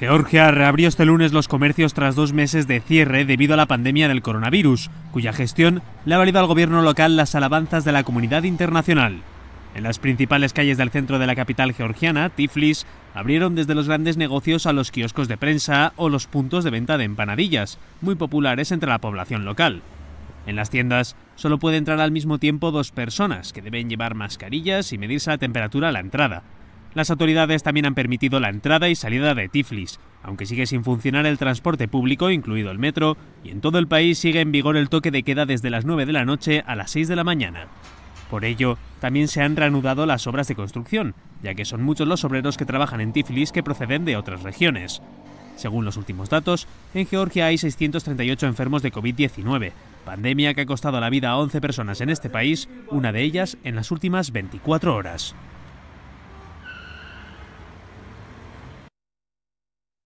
Georgia reabrió este lunes los comercios tras dos meses de cierre debido a la pandemia del coronavirus, cuya gestión le ha valido al gobierno local las alabanzas de la comunidad internacional. En las principales calles del centro de la capital georgiana, Tiflis, abrieron desde los grandes negocios a los kioscos de prensa o los puntos de venta de empanadillas, muy populares entre la población local. En las tiendas solo puede entrar al mismo tiempo dos personas, que deben llevar mascarillas y medirse la temperatura a la entrada, las autoridades también han permitido la entrada y salida de Tiflis, aunque sigue sin funcionar el transporte público, incluido el metro, y en todo el país sigue en vigor el toque de queda desde las 9 de la noche a las 6 de la mañana. Por ello, también se han reanudado las obras de construcción, ya que son muchos los obreros que trabajan en Tiflis que proceden de otras regiones. Según los últimos datos, en Georgia hay 638 enfermos de COVID-19, pandemia que ha costado la vida a 11 personas en este país, una de ellas en las últimas 24 horas.